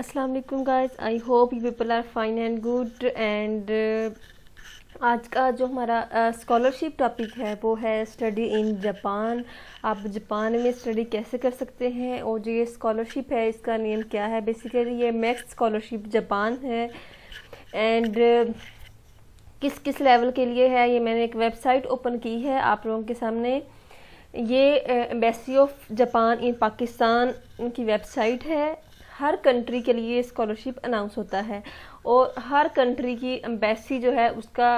अस्सलाम वालेकुम guys I hope you people are fine and good and आज का जो हमारा स्कॉलरशिप uh, टॉपिक है वो है स्टडी इन जापान आप जापान में स्टडी कैसे कर सकते हैं और जो ये स्कॉलरशिप है इसका नेम क्या है बेसिकली ये मैक्स स्कॉलरशिप जापान है एंड uh, किस किस लेवल के लिए है ये मैंने एक वेबसाइट ओपन की है आप लोगों के सामने ये embassy of Japan in Pakistan की वेबसाइट है हर कंट्री के लिए स्कॉलरशिप अनाउंस होता है और हर कंट्री की एम्बेसी जो है उसका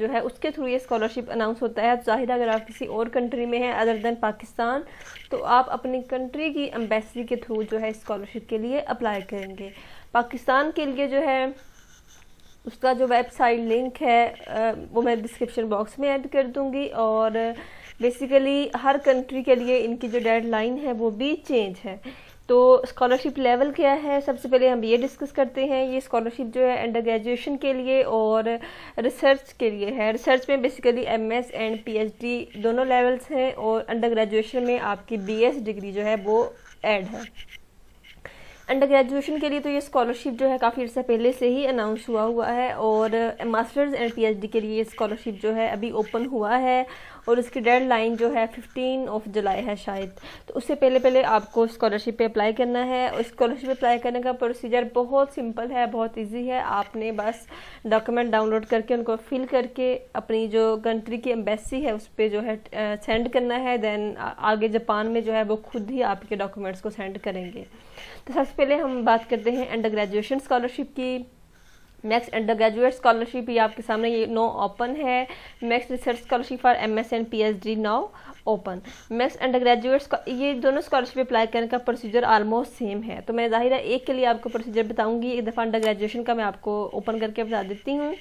जो है उसके थ्रू ये स्कॉलरशिप अनाउंस होता है जाहिर अगर आप किसी और कंट्री में हैं अदर देन पाकिस्तान तो आप अपनी कंट्री की एम्बेसी के थ्रू जो है स्कॉलरशिप के लिए अप्लाई करेंगे पाकिस्तान के लिए जो है उसका जो वेबसाइट लिंक है वो मैं डिस्क्रिप्शन बॉक्स में ऐड कर दूँगी और बेसिकली हर कंट्री के लिए इनकी जो डेडलाइन है वो भी चेंज है तो स्कॉलरशिप लेवल क्या है सबसे पहले हम ये डिस्कस करते हैं ये स्कॉलरशिप जो है अंडर ग्रेजुएशन के लिए और रिसर्च के लिए है रिसर्च में बेसिकली एमएस एंड पीएचडी दोनों लेवल्स हैं और अंडर ग्रेजुएशन में आपकी बीएस डिग्री जो है वो ऐड है अंडर ग्रेजुएशन के लिए तो ये स्कॉलरशिप जो है काफ़ी अर्सा पहले से ही अनाउंस हुआ हुआ है और मास्टर्स एंड पीएचडी के लिए स्कॉलरशिप जो है अभी ओपन हुआ है और उसकी डेड लाइन जो है फिफ्टीन ऑफ जुलाई है शायद तो उससे पहले पहले आपको स्कॉलरशिप पे अप्लाई करना है और स्कॉलरशिप अप्लाई करने का प्रोसीजर बहुत सिंपल है बहुत ईजी है आपने बस डॉक्यूमेंट डाउनलोड करके उनको फिल करके अपनी जो कंट्री की एम्बेसी है उस पर जो है सेंड करना है देन आगे जापान में जो है वो खुद ही आपके डॉक्यूमेंट्स को सेंड करेंगे तो सबसे पहले हम बात करते हैं अंडर ग्रेजुएशन स्कॉलरशिप की नेक्स्ट अंडर ग्रेजुएट स्कॉलरशिप भी आपके सामने ये नो ओपन है next research scholarship for M S and P H D now open next under graduate ये दोनों स्कॉलरशिप अप्लाई करने का प्रोसीजर ऑलमोस्ट सेम है तो मैं जाहिर है एक के लिए आपको प्रोसीजर बताऊंगी एक दफ़ा अंडर ग्रेजुएशन का मैं आपको ओपन करके बता देती हूँ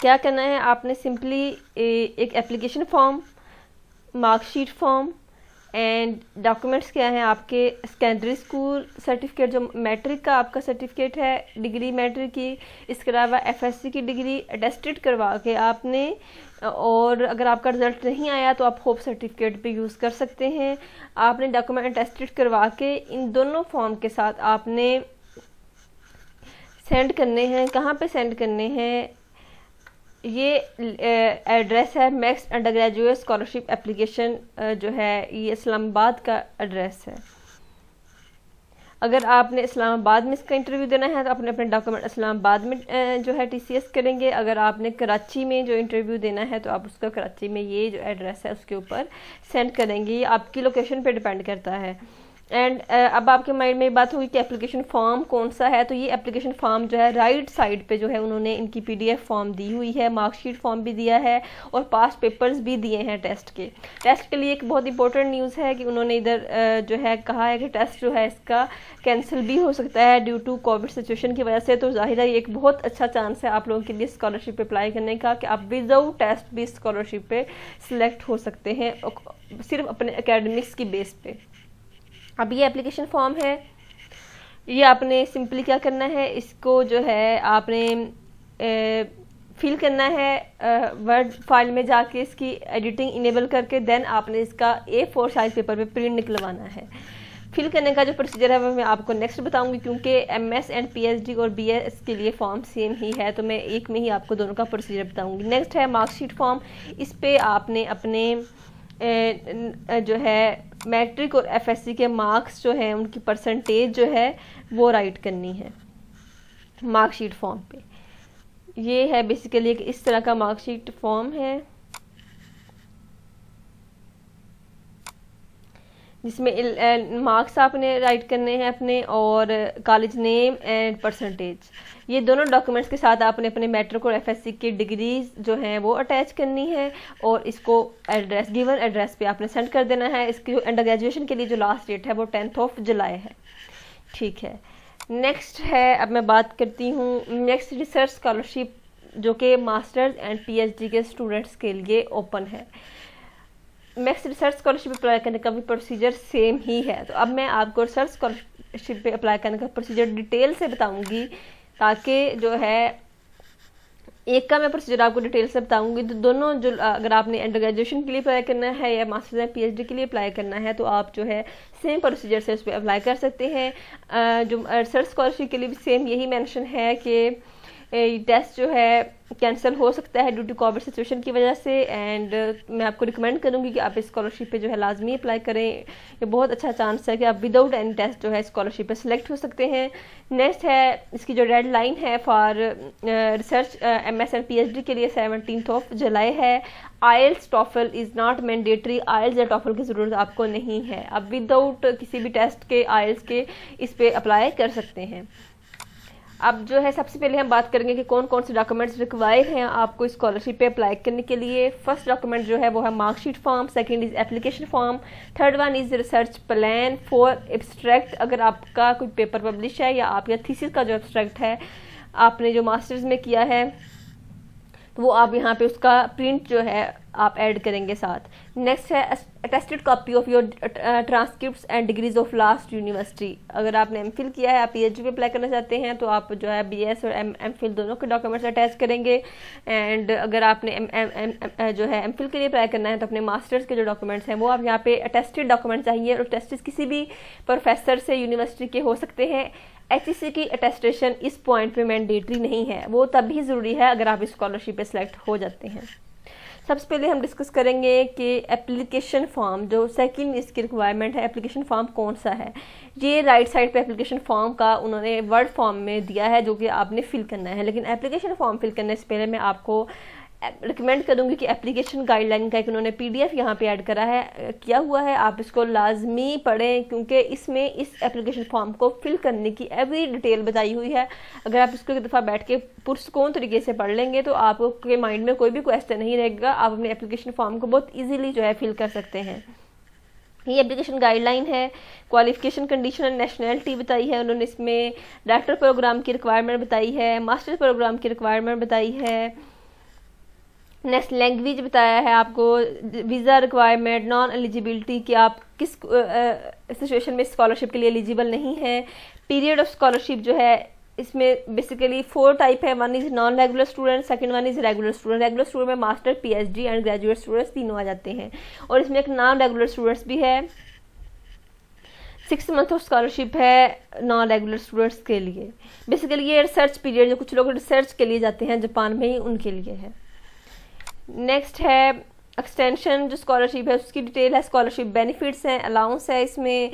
क्या करना है आपने सिंपली एक application form marksheet form and documents क्या हैं आपके सेकेंडरी स्कूल सर्टिफिकेट जो मैट्रिक का आपका सर्टिफिकेट है डिग्री मैट्रिक की इसके अलावा एफ की डिग्री अटेस्टेड करवा के आपने और अगर आपका रिज़ल्ट नहीं आया तो आप होप सर्टिफिकेट भी यूज़ कर सकते हैं आपने डॉक्यूमेंट अटेस्टेड करवा के इन दोनों फॉर्म के साथ आपने सेंड करने हैं कहाँ पे सेंड करने हैं ये एड्रेस है MEXT under graduate scholarship application जो है ये इस्लामाबाद का एड्रेस है अगर आपने इस्लामाबाद में इसका इंटरव्यू देना है तो अपने अपने डॉक्यूमेंट इस्लामाबाद में जो है टीसीएस करेंगे अगर आपने कराची में जो इंटरव्यू देना है तो आप उसका कराची में ये जो एड्रेस है उसके ऊपर सेंड करेंगे ये आपकी लोकेशन पे डिपेंड करता है एंड uh, अब आपके माइंड में बात होगी कि एप्लीकेशन फॉर्म कौन सा है तो ये एप्लीकेशन फॉर्म जो है राइट right साइड पे जो है उन्होंने इनकी पीडीएफ फॉर्म दी हुई है मार्कशीट फॉर्म भी दिया है और पास्ट पेपर्स भी दिए हैं टेस्ट के टेस्ट के लिए एक बहुत इंपॉर्टेंट न्यूज़ है कि उन्होंने इधर uh, जो है कहा है कि टेस्ट जो है इसका कैंसिल भी हो सकता है ड्यू टू कोविड सिचुएशन की वजह से तो जाहिर है ये एक बहुत अच्छा चांस है आप लोगों के लिए स्कॉलरशिप अप्लाई करने का कि आप विदाउट टेस्ट भी स्कॉलरशिप पर सिलेक्ट हो सकते हैं सिर्फ अपने अकेडमिक्स की बेस पे अब ये एप्लीकेशन फॉर्म है ये आपने सिंपली क्या करना है इसको जो है आपने फिल करना है वर्ड फाइल में जाके इसकी एडिटिंग इनेबल करके देन आपने इसका ए फोर साइज पेपर पे प्रिंट निकलवाना है फिल करने का जो प्रोसीजर है वो मैं आपको नेक्स्ट बताऊंगी क्योंकि M S and P H D और बी एस के लिए फॉर्म सेम ही है तो मैं एक में ही आपको दोनों का प्रोसीजर बताऊंगी नेक्स्ट है मार्कशीट फॉर्म इस पर आपने अपने जो है मैट्रिक और एफएससी के मार्क्स जो है उनकी परसेंटेज जो है वो राइट करनी है मार्कशीट फॉर्म पे ये है बेसिकली एक इस तरह का मार्कशीट फॉर्म है जिसमें मार्क्स आपने राइट करने हैं अपने और कॉलेज नेम एंड परसेंटेज ये दोनों डॉक्यूमेंट्स के साथ आपने अपने मेट्रिक और एफएससी की डिग्रीज जो हैं वो अटैच करनी है और इसको एड्रेस गिवन एड्रेस पे आपने सेंड कर देना है इसकी अंडर ग्रेजुएशन के लिए जो लास्ट डेट है वो टेंथ ऑफ जुलाई है ठीक है नेक्स्ट है अब मैं बात करती हूँ नेक्स्ट रिसर्च स्कॉलरशिप जो कि मास्टर्स एंड पी के स्टूडेंट्स के लिए ओपन है मैक्स रिसर्च स्कॉलरशिप अप्लाई करने का भी प्रोसीजर सेम ही है तो अब मैं आपको रिसर्च स्कॉलरशिप पे अप्लाई करने का प्रोसीजर डिटेल से बताऊंगी ताकि जो है एक का मैं प्रोसीजर आपको डिटेल से बताऊंगी तो दोनों जो अगर आपने अंडर ग्रेजुएशन के लिए अप्लाई करना है या मास्टर्स या पीएचडी के लिए अप्लाई करना है तो आप जो है सेम प्रोसीजर से उस पर अप्लाई कर सकते हैं जो रिसर्च स्कॉलरशिप के लिए भी सेम यही मैंशन है कि टेस्ट जो है कैंसिल हो सकता है ड्यू टू कोविड सिचुएशन की वजह से एंड uh, मैं आपको रिकमेंड करूंगी कि आप इस स्कॉलरशिप पे जो है लाजमी अप्लाई करें ये बहुत अच्छा चांस है कि आप विदाउट एनी टेस्ट जो है स्कॉलरशिप पे सिलेक्ट हो सकते हैं नेक्स्ट है इसकी जो डेड लाइन है for research M S and P H D के लिए सेवनटीन ऑफ जुलाई है IELTS TOEFL is not mandatory IELTS या टॉफल की ज़रूरत आपको नहीं है आप विदाउट किसी भी टेस्ट के आयल्स के इस पर अप्लाई कर सकते हैं अब जो है सबसे पहले हम बात करेंगे कि कौन कौन से डॉक्यूमेंट्स रिक्वायर हैं आपको स्कॉलरशिप पे अप्लाई करने के लिए फर्स्ट डॉक्यूमेंट जो है वो है marksheet form second is application form third one is research plan four abstract अगर आपका कोई पेपर पब्लिश है या आपका थीसिस का जो एब्स्ट्रैक्ट है आपने जो मास्टर्स में किया है तो वो आप यहाँ पे उसका प्रिंट जो है आप ऐड करेंगे साथ नेक्स्ट है attested copy of your transcript and degrees of last university अगर आपने एम किया है आप पी एच डी अप्लाई करना चाहते हैं तो आप जो है बी एस और एम एम दोनों के डॉक्यूमेंट्स अटैच करेंगे एंड अगर आपने एम एम जो है एम के लिए अप्लाई करना है तो अपने मास्टर्स के जो डॉक्यूमेंट्स हैं वो आप यहाँ पे अटेस्टेड डॉक्यूमेंट चाहिए और अटेस्टेड किसी भी प्रोफेसर से यूनिवर्सिटी के हो सकते हैं एच e की अटेस्टेशन इस पॉइंट पे मैंडेटरी नहीं है वो तभी ज़रूरी है अगर आप स्कॉलरशिप पे सिलेक्ट हो जाते हैं सबसे पहले हम डिस्कस करेंगे कि एप्लीकेशन फॉर्म जो सेकंड इसकी रिक्वायरमेंट है एप्लीकेशन फॉर्म कौन सा है ये राइट साइड पे एप्लीकेशन फॉर्म का उन्होंने वर्ड फॉर्म में दिया है जो कि आपने फिल करना है लेकिन एप्लीकेशन फॉर्म फिल करने से पहले मैं आपको रिकमेंड करूँगी कि एप्लीकेशन गाइडलाइन का एक उन्होंने पी डी एफ यहाँ पर ऐड करा है किया हुआ है आप इसको लाजमी पढ़ें क्योंकि इसमें इस एप्लीकेशन फॉर्म को फिल करने की एवरी डिटेल बताई हुई है अगर आप इसको एक दफ़ा बैठ के पुरस्कून तरीके से पढ़ लेंगे तो आपके माइंड में कोई भी क्वेश्चन नहीं रहेगा आप अपने एप्लीकेशन फॉर्म को बहुत ईजिली जो है फिल कर सकते हैं ये एप्लीकेशन गाइडलाइन है क्वालिफिकेशन कंडीशन एंड नेशनैलिटी बताई है उन्होंने इसमें डायरेक्टर प्रोग्राम की रिक्वायरमेंट बताई है मास्टर प्रोग्राम की रिक्वायरमेंट बताई है नेक्स्ट लैंग्वेज बताया है आपको वीज़ा रिक्वायरमेंट नॉन एलिजिबिलिटी कि आप किस सिचुएशन में स्कॉलरशिप के लिए एलिजिबल नहीं है पीरियड ऑफ स्कॉलरशिप जो है इसमें बेसिकली फोर टाइप है one is non regular student second one is regular student regular student में master PhD and graduate students तीनों आ जाते हैं और इसमें एक नॉन रेगुलर स्टूडेंट्स भी है सिक्स मंथ ऑफ स्कॉलरशिप है नॉन रेगुलर स्टूडेंट्स के लिए बेसिकली ये रिसर्च पीरियड जो कुछ लोग रिसर्च के लिए जाते हैं जापान में ही उनके लिए है नेक्स्ट है एक्सटेंशन जो स्कॉलरशिप है उसकी डिटेल है स्कॉलरशिप बेनिफिट्स हैं अलाउंस है इसमें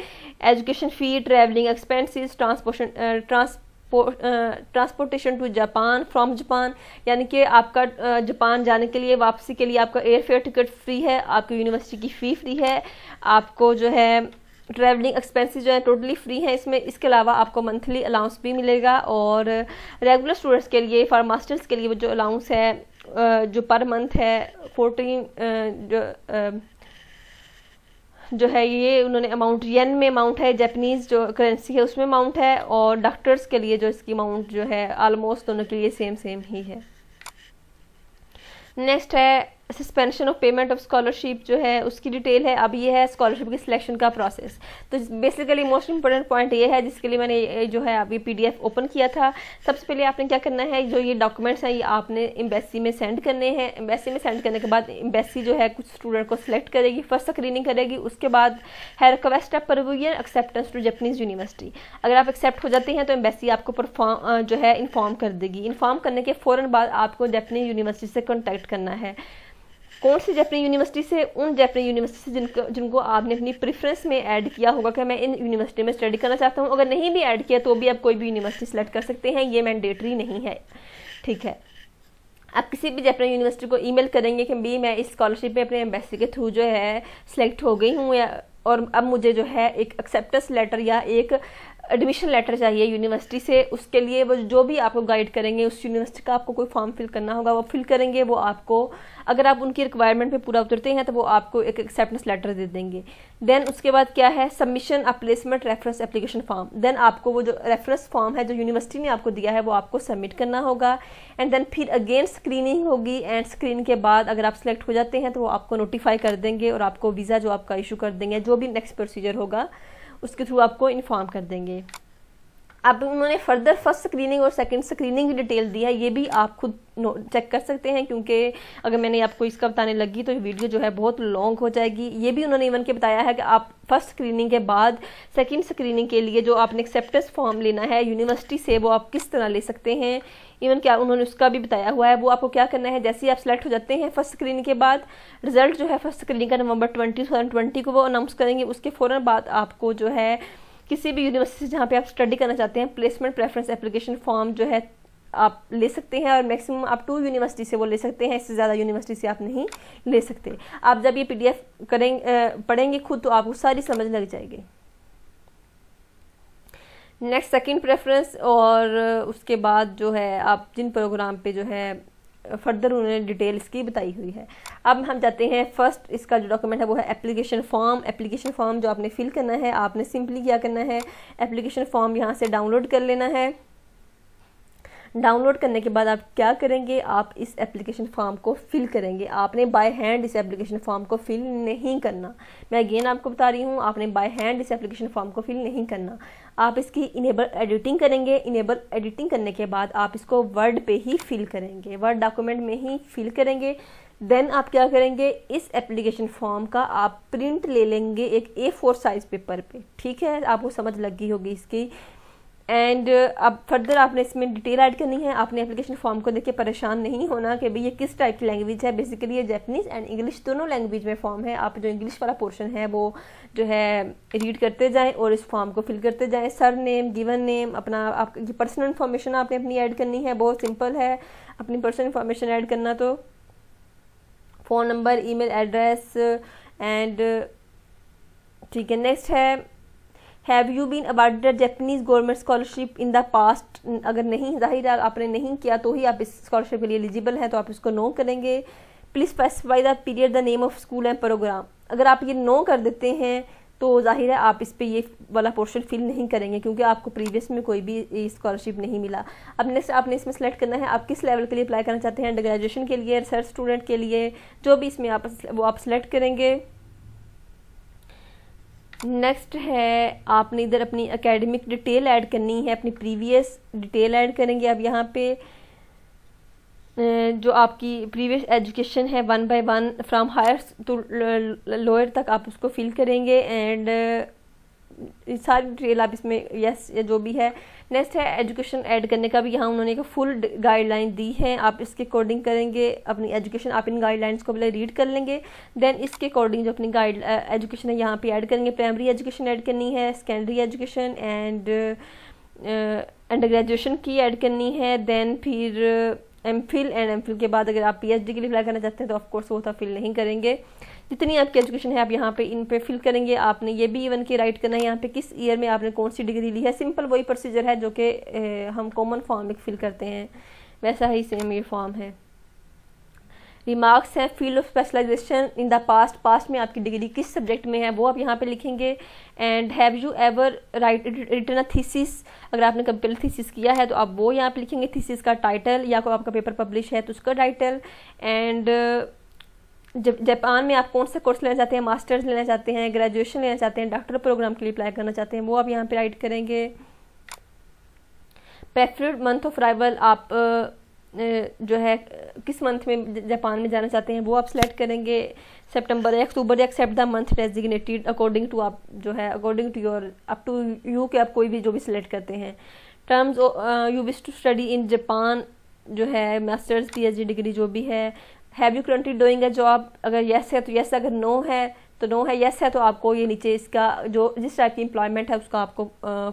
education fee travelling expenses transportation trans transportation to Japan from Japan यानी कि आपका जापान जाने के लिए वापसी के लिए आपका एयरफेयर टिकट फ्री है आपकी यूनिवर्सिटी की फ़ी फ्री है आपको जो है ट्रैवलिंग एक्सपेंसेस जो है टोटली फ्री हैं इसमें इसके अलावा आपको मंथली अलाउंस भी मिलेगा और रेगुलर स्टूडेंट्स के लिए फॉर मास्टर्स के लिए जो अलाउंस है जो पर मंथ है फोर्टीन जो जो है ये उन्होंने अमाउंट येन में अमाउंट है जैपनीज़ जो करेंसी है उसमें अमाउंट है और डॉक्टर्स के लिए जो इसकी अमाउंट जो है आलमोस्ट दोनों के लिए सेम सेम ही है नेक्स्ट है suspension of payment of scholarship जो है उसकी डिटेल है अब ये है स्कॉलरशिप की सिलेक्शन का प्रोसेस तो बेसिकली मोस्ट इंपॉर्टेंट पॉइंट ये है जिसके लिए मैंने जो है अभी पीडीएफ ओपन किया था सबसे पहले आपने क्या करना है जो ये डॉक्यूमेंट्स हैं ये आपने एम्बेसी में सेंड करने हैं एम्बेसी में सेंड करने के बाद एम्बेसी जो है कुछ स्टूडेंट को सिलेक्ट करेगी फर्स्ट स्क्रीनिंग करेगी उसके बाद है रिक्वेस्ट ऑफ है एक्सेप्टेंस टू जपनीज़ यूनिवर्सिटी अगर आप एक्सेप्ट हो जाते हैं तो एम्बेसी आपको परफॉर्म जो है इन्फॉर्म कर देगी इन्फॉर्म करने के फ़ौरन बाद आपको जपनीज़ यूनिवर्सिटी से कॉन्टैक्ट करना है कौन सी जैपनी यूनिवर्सिटी से उन जैपनी यूनिवर्सिटी से जिनको जिनको आपने अपनी प्रेफरेंस में ऐड किया होगा कि मैं इन यूनिवर्सिटी में स्टडी करना चाहता हूँ अगर नहीं भी ऐड किया तो भी आप कोई भी यूनिवर्सिटी सेलेक्ट कर सकते हैं ये मैंडेटरी नहीं है ठीक है आप किसी भी जैपनी यूनिवर्सिटी को ईमेल करेंगे कि भी मैं इस स्कॉलरशिप में अपने एम्बेसी के थ्रू जो है सिलेक्ट हो गई हूँ या और अब मुझे जो है एक एक्सेप्टेंस लेटर या एक एडमिशन लेटर चाहिए यूनिवर्सिटी से उसके लिए वो जो भी आपको गाइड करेंगे उस यूनिवर्सिटी का आपको कोई फॉर्म फिल करना होगा वो फिल करेंगे वो आपको अगर आप उनकी रिक्वायरमेंट पे पूरा उतरते हैं तो वो आपको एक एक्सेप्टेंस लेटर दे देंगे देन उसके बाद क्या है submission a placement reference application form then आपको वो जो रेफरेंस फॉर्म है जो यूनिवर्सिटी ने आपको दिया है वो आपको सबमिट करना होगा एंड देन फिर अगेन स्क्रीनिंग होगी एंड स्क्रीन के बाद अगर आप सिलेक्ट हो जाते हैं तो वो आपको नोटिफाई कर देंगे और आपको वीज़ा जो आपका इशू कर देंगे जो भी नेक्स्ट प्रोसीजर होगा उसके थ्रू आपको इन्फॉर्म कर देंगे अब उन्होंने फर्दर फर्स्ट स्क्रीनिंग और सेकंड स्क्रीनिंग की डिटेल दी है ये भी आप खुद चेक कर सकते हैं क्योंकि अगर मैंने आपको इसका बताने लगी तो वीडियो जो है बहुत लॉन्ग हो जाएगी ये भी उन्होंने इवन के बताया है कि आप फर्स्ट स्क्रीनिंग के बाद सेकंड स्क्रीनिंग के लिए जो आपने एक्सेप्टेंस फॉर्म लेना है यूनिवर्सिटी से वो आप किस तरह ले सकते हैं इवन क्या उन्होंने उसका भी बताया हुआ है वो आपको क्या करना है जैसे ही आप सेलेक्ट हो जाते हैं फर्स्ट स्क्रीनिंग के बाद रिजल्ट जो है फर्स्ट स्क्रीनिंग का नवंबर ट्वेंटी को वो अनाउंस करेंगे उसके फ़ौरन बाद आपको जो है किसी भी यूनिवर्सिटी से जहाँ पे आप स्टडी करना चाहते हैं प्लेसमेंट प्रेफरेंस एप्लीकेशन फॉर्म जो है आप ले सकते हैं और मैक्सिमम आप टू यूनिवर्सिटी से वो ले सकते हैं इससे ज़्यादा यूनिवर्सिटी से आप नहीं ले सकते आप जब ये पीडीएफ करेंगे पढ़ेंगे खुद तो आपको सारी समझ लग जाएगी नेक्स्ट सेकंड प्रेफरेंस और उसके बाद जो है आप जिन प्रोग्राम पे जो है फर्दर उन्होंने डिटेल इसकी बताई हुई है अब हम जाते हैं फर्स्ट इसका जो डॉक्यूमेंट है वो है एप्लीकेशन फॉर्म एप्लीकेशन फॉर्म जो आपने फिल करना है आपने सिंपली क्या करना है एप्लीकेशन फॉर्म यहाँ से डाउनलोड कर लेना है डाउनलोड करने के बाद आप क्या करेंगे आप इस एप्लीकेशन फॉर्म को फिल करेंगे आपने बाय हैंड इस एप्लीकेशन फॉर्म को फिल नहीं करना मैं अगेन आपको बता रही हूँ आपने बाय हैंड इस एप्लीकेशन फॉर्म को फिल नहीं करना आप इसकी इनेबल एडिटिंग करेंगे इनेबल एडिटिंग करने के बाद आप इसको वर्ड पे ही फिल करेंगे वर्ड डॉक्यूमेंट में ही फिल करेंगे देन आप क्या करेंगे इस एप्लीकेशन फॉर्म का आप प्रिंट ले लेंगे एक ए फोर साइज पेपर पे ठीक है आपको समझ लगी होगी इसकी एंड uh, अब फर्दर आपने इसमें डिटेल ऐड करनी है आपने एप्लीकेशन फॉर्म को देख के परेशान नहीं होना कि भाई ये किस टाइप की लैंग्वेज है बेसिकली ये जैपनीज एंड इंग्लिश दोनों लैंग्वेज में फॉर्म है आप जो इंग्लिश वाला पोर्शन है वो जो है रीड करते जाएं और इस फॉर्म को फिल करते जाएं सर नेम गिवन नेम अपना आप ये पर्सनल इन्फॉर्मेशन आपने अपनी ऐड करनी है बहुत सिंपल है अपनी पर्सनल इन्फॉर्मेशन ऐड करना तो phone number e address and ठीक है नेक्स्ट है have you been awarded Japanese government scholarship in the past अगर नहीं जाहिर है आपने नहीं किया तो ही आप इस स्कॉलरशिप के लिए एलिजिबल हैं तो आप इसको नो करेंगे please specify the period the name of school and program अगर आप ये नो कर देते हैं तो जाहिर है आप इस पर ये वाला पोर्शन फिल नहीं करेंगे क्योंकि आपको प्रीवियस में कोई भी स्कॉलरशिप नहीं मिला अब नेक्स्ट आपने इसमें सेलेक्ट करना है आप किस लेवल के लिए अप्लाई करना चाहते हैं अंडर ग्रेजुएशन के लिए रिसर्च स्टूडेंट के लिए जो भी इसमें आप वो आप सेलेक्ट करेंगे नेक्स्ट है आपने इधर अपनी एकेडमिक डिटेल ऐड करनी है अपनी प्रीवियस डिटेल ऐड करेंगे अब यहाँ पे जो आपकी प्रीवियस एजुकेशन है one by one from higher to lower तक आप उसको फिल करेंगे एंड सारी डिटेल आप इसमें यस या जो भी है नेक्स्ट है एजुकेशन ऐड करने का भी यहाँ उन्होंने एक फुल गाइडलाइन दी है आप इसके अकॉर्डिंग करेंगे अपनी एजुकेशन आप इन गाइडलाइंस को पहले रीड कर लेंगे देन इसके अकॉर्डिंग जो अपनी गाइड एजुकेशन है यहाँ पे ऐड करेंगे प्राइमरी एजुकेशन ऐड करनी है secondary education and under graduation की ऐड करनी है देन फिर M Phil and M Phil के बाद अगर आप पी एच डी के लिए अप्लाई करना चाहते हैं तो ऑफकोर्स वो था फिल नहीं करेंगे जितनी आपकी एजुकेशन है आप यहाँ पे इन पे फिल करेंगे आपने ये भी इवन के राइट करना है यहाँ पे किस ईयर में आपने कौन सी डिग्री ली है सिंपल वही प्रोसीजर है जो कि हम कॉमन फॉर्म में फिल करते हैं वैसा ही सेम ये फॉर्म है रिमार्क्स हैं field of specialization in the past past में आपकी डिग्री किस सब्जेक्ट में है वो आप यहाँ पे लिखेंगे and have you ever write return a thesis अगर आपने कंपेल थीसिस किया है तो आप वो यहाँ पे लिखेंगे थीसिस का टाइटल या कोई आपका पेपर पब्लिश है तो उसका टाइटल एंड uh, जापान में आप कौन सा कोर्स लेना चाहते हैं मास्टर्स लेना चाहते हैं ग्रेजुएशन लेना चाहते हैं डॉक्टर प्रोग्राम के लिए अप्लाई करना चाहते हैं वो आप यहाँ पे राइट करेंगे प्रेफर्ड मंथ ऑफ अराइवल आप जो है किस मंथ में जापान में जाना चाहते हैं वो आप सेलेक्ट करेंगे सेप्टेम्बर या अक्टूबर या except the month designated according to आप जो है according to your up to you के आप कोई भी जो भी सिलेक्ट करते हैं terms you wish to study in Japan जो है मास्टर्स डी डिग्री जो भी है have you currently doing a job अगर यस है तो यस अगर नो है तो नो है यस है तो आपको ये नीचे इसका जो जिस टाइप की एम्प्लॉयमेंट है उसका आपको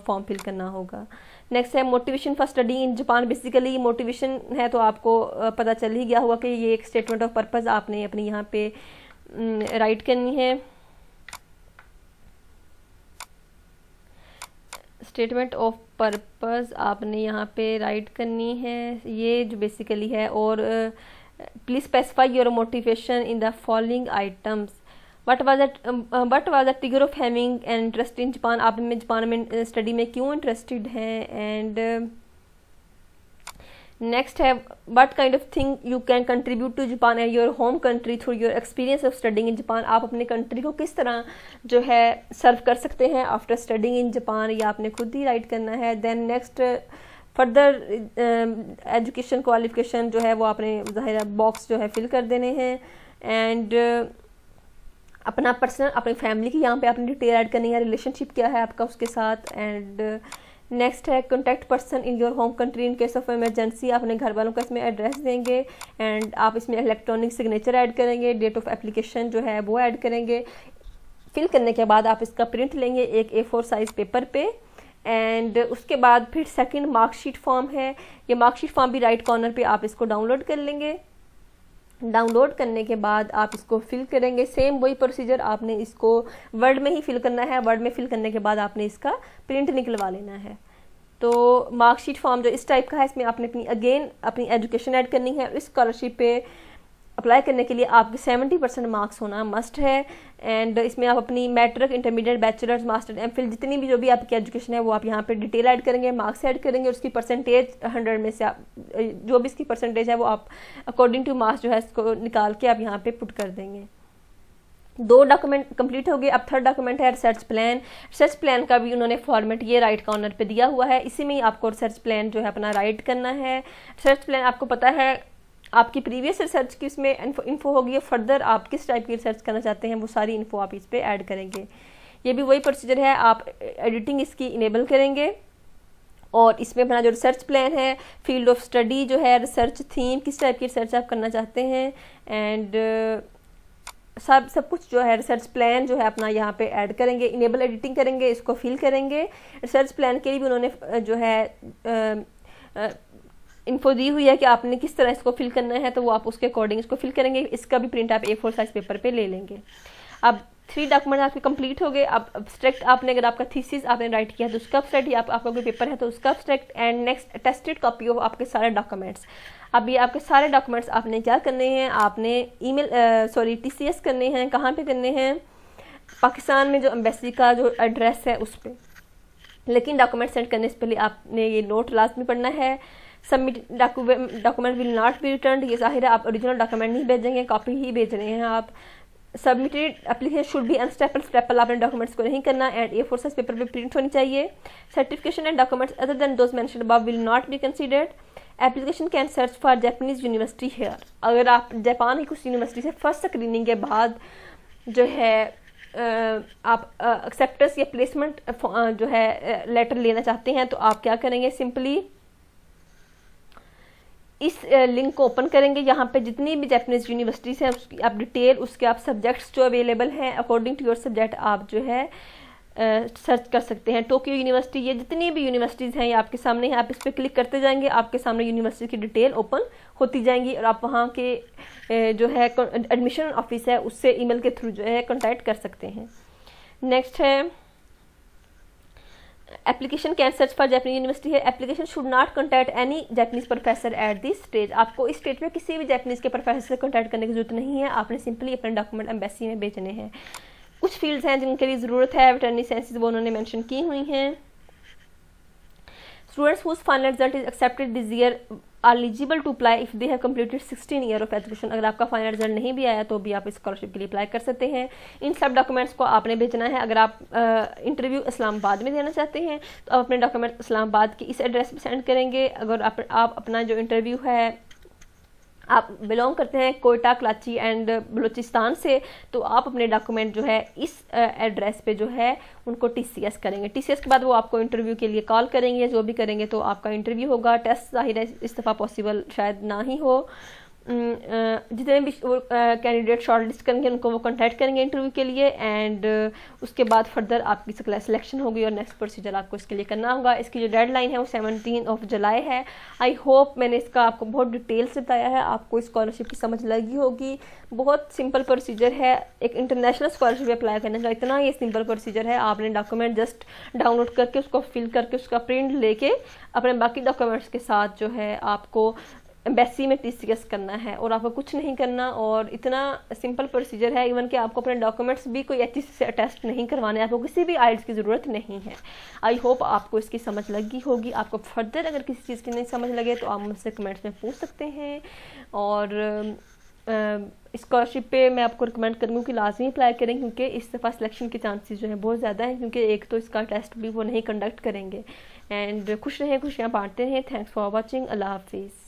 फॉर्म फिल करना होगा नेक्स्ट है motivation for study in Japan basically motivation है तो आपको पता चल ही गया हुआ कि ये एक स्टेटमेंट ऑफ पर्पज़ आपने अपनी यहाँ पे राइट करनी है स्टेटमेंट ऑफ पर्पज़ आपने यहाँ पे राइट करनी है ये जो बेसिकली है और uh, please specify your motivation in the following items what was what was the trigger of having and interest in Japan आप में जापान में स्टडी uh, में क्यों इंटरेस्टेड um, है एंड नेक्स्ट है what kind of thing you can contribute to Japan and your home country through your experience of studying in Japan आप अपने country को किस तरह जो है सर्व कर सकते हैं आफ्टर स्टडिंग इन जापान या आपने खुद ही राइट करना है then next further um, education qualification जो है वो आपने ज़ाहिर बॉक्स जो है फिल कर देने हैं एंड uh, अपना पर्सनल अपनी फैमिली की यहाँ पे आपने डिटेल ऐड करनी है रिलेशनशिप क्या है आपका उसके साथ एंड नेक्स्ट uh, है contact person in your home country in case of emergency आप अपने घर वालों का इसमें एड्रेस देंगे एंड आप इसमें इलेक्ट्रॉनिक सिग्नेचर ऐड करेंगे डेट ऑफ एप्लीकेशन जो है वो ऐड करेंगे फिल करने के बाद आप इसका प्रिंट लेंगे एक ए फोर साइज़ पेपर पे एंड उसके बाद फिर सेकंड मार्कशीट फॉर्म है ये मार्कशीट फॉर्म भी राइट कॉर्नर पे आप इसको डाउनलोड कर लेंगे डाउनलोड करने के बाद आप इसको फिल करेंगे सेम वही प्रोसीजर आपने इसको वर्ड में ही फिल करना है वर्ड में फिल करने के बाद आपने इसका प्रिंट निकलवा लेना है तो मार्कशीट फॉर्म जो इस टाइप का है इसमें आपने अपनी अगेन अपनी एजुकेशन ऐड करनी है इस स्कॉलरशिप पे अप्लाई करने के लिए आपके 70 परसेंट मार्क्स होना मस्ट है एंड इसमें आप अपनी matric intermediate bachelors master M Phil जितनी भी जो भी आपकी एजुकेशन है वो आप यहाँ पे डिटेल ऐड करेंगे मार्क्स ऐड करेंगे और उसकी परसेंटेज हंड्रेड में से आप जो भी इसकी परसेंटेज है वो आप अकॉर्डिंग टू मार्क्स जो है इसको निकाल के आप यहाँ पे पुट कर देंगे दो डॉक्यूमेंट कंप्लीट हो गए अब थर्ड डॉक्यूमेंट है रिसर्च प्लान रिसर्च प्लान का भी उन्होंने फॉर्मेट ये राइट कॉर्नर पे दिया हुआ है इसी में ही आपको रिसर्च प्लान जो है अपना राइट करना है रिसर्च प्लान आपको पता है आपकी प्रीवियस रिसर्च की इसमें इन्फो होगी फर्दर आप किस टाइप की रिसर्च करना चाहते हैं वो सारी इन्फो आप इस पर ऐड करेंगे ये भी वही प्रोसीजर है आप एडिटिंग इसकी इनेबल करेंगे और इसमें अपना जो रिसर्च प्लान है फील्ड ऑफ स्टडी जो है रिसर्च थीम किस टाइप की रिसर्च आप करना चाहते हैं एंड uh, सब सब कुछ जो है रिसर्च प्लान जो है अपना यहाँ पे ऐड करेंगे इनेबल एडिटिंग करेंगे इसको फिल करेंगे रिसर्च प्लान के लिए भी उन्होंने जो है इन्फो दी हुई है कि आपने किस तरह इसको फिल करना है तो वो आप उसके अकॉर्डिंग इसको फिल करेंगे इसका भी प्रिंट आप ए फोर साइज पेपर पे ले लेंगे अब थ्री डॉक्यूमेंट आपके कंप्लीट हो गए अब अब्स्ट्रैक्ट आपने अगर आपका थीसिस आपने राइट किया तो उसका अब्स्ट्रैक्ट या आप, आपका कोई पेपर है तो उसका abstract and next tested copy of आपके सारे डॉक्यूमेंट्स अब ये आपके सारे डॉक्यूमेंट्स आपने क्या करने हैं आपने ई सॉरी टीसीएस करने हैं कहाँ पे करने हैं पाकिस्तान में जो एम्बेसी का जो एड्रेस है उस पर लेकिन डॉक्यूमेंट सेंड करने से पहले आपने ये नोट में पढ़ना है submit document will not be return ये जाहिर है आप ओरिजिनल डॉक्यूमेंट नहीं भेजेंगे कॉपी ही भेज रहे हैं आप सबमिटेड अपलिकेशन शुड भी अनस्टेपल स्टेपल आपने डॉक्यूमेंट्स को नहीं करना and A four size paper भी प्रिंट होनी चाहिए certification and documents other than those मैं above will not be considered application can search for Japanese university here अगर आप जापान की कुछ यूनिवर्सिटी से फर्स्ट स्क्रीनिंग के बाद जो है आप एक्सेप्टेंस या प्लेसमेंट जो है लेटर लेना चाहते हैं तो आप क्या करेंगे सिंपली इस लिंक को ओपन करेंगे यहाँ पे जितनी भी जैपनीज यूनिवर्सिटीज़ हैं उसकी आप डिटेल उसके आप सब्जेक्ट्स जो अवेलेबल हैं अकॉर्डिंग टू योर सब्जेक्ट आप जो है सर्च कर सकते हैं टोक्यो यूनिवर्सिटी ये जितनी भी यूनिवर्सिटीज़ हैं ये आपके सामने हैं आप इस पर क्लिक करते जाएंगे आपके सामने यूनिवर्सिटी की डिटेल ओपन होती जाएंगी और आप वहाँ के जो है एडमिशन ऑफिस है उससे ईमेल के थ्रू जो है कॉन्टैक्ट कर सकते हैं नेक्स्ट है application can search for Japanese university है application should not contact any Japanese professor at this stage आपको इस स्टेज में किसी भी जैपनीज के प्रोफेसर से कॉन्टैक्ट करने की जरूरत नहीं है आपने सिंपली अपने डॉक्यूमेंट एम्बेसी में भेजने हैं कुछ फील्ड्स हैं जिनके लिए ज़रूरत है वेटरनरी साइंसिस वो उन्होंने मैंशन की हुई हैं students whose final result is accepted this year are eligible to apply if they have completed 16 year of education अगर आपका फाइनल रिजल्ट नहीं भी आया तो भी आप स्कॉलरशिप के लिए अप्लाई कर सकते हैं इन सब डॉक्यूमेंट्स को आपने भेजना है अगर आप इंटरव्यू इस्लामाबाद में देना चाहते हैं तो आप अपने डॉक्यूमेंट इस्लामाबाद के इस एड्रेस पर सेंड करेंगे अगर आप, आप अपना जो इंटरव्यू है आप बिलोंग करते हैं कोयटा कराची एंड बलूचिस्तान से तो आप अपने डॉक्यूमेंट जो है इस एड्रेस पे जो है उनको टीसीएस करेंगे टीसीएस के बाद वो आपको इंटरव्यू के लिए कॉल करेंगे जो भी करेंगे तो आपका इंटरव्यू होगा टेस्ट जाहिर है इस दफ़ा पॉसिबल शायद ना ही हो Mm, uh, जितने भी कैंडिडेट शॉर्ट लिस्ट करेंगे उनको वो कॉन्टैक्ट करेंगे इंटरव्यू के लिए एंड uh, उसके बाद फर्दर आपकी सिलेक्शन होगी और नेक्स्ट प्रोसीजर आपको इसके लिए करना होगा इसकी जो डेडलाइन है वो सेवनटीन ऑफ जुलाई है आई होप मैंने इसका आपको बहुत डिटेल से बताया है आपको स्कॉलरशिप की समझ लगी होगी बहुत सिंपल प्रोसीजर है एक इंटरनेशनल स्कॉलरशिप अप्लाई करने का इतना ही सिंपल प्रोसीजर है आपने डॉक्यूमेंट जस्ट डाउनलोड करके उसको फिल करके उसका प्रिंट लेके अपने बाकी डॉक्यूमेंट्स के साथ जो है आपको एम्बेसी में टीसीएस करना है और आपको कुछ नहीं करना और इतना सिंपल प्रोसीजर है इवन कि आपको अपने डॉक्यूमेंट्स भी कोई एच से अटेस्ट नहीं करवाने आपको किसी भी आइल्स की ज़रूरत नहीं है आई होप आपको इसकी समझ लगी होगी आपको फर्दर अगर किसी चीज़ की नहीं समझ लगे तो आप मुझसे कमेंट्स में पूछ सकते हैं और इस्कॉलरशिप पे मैं आपको रिकमेंड करूँगी कि लाजमी अप्लाई करें क्योंकि इस दफ़ा सिलेक्शन के चांसेस जो हैं बहुत ज़्यादा हैं क्योंकि एक तो इसका टेस्ट भी वो नहीं कंडक्ट करेंगे एंड खुश रहें खुशियाँ बांटते रहें थैंक्स फॉर वॉचिंग अल्लाह हाफिज़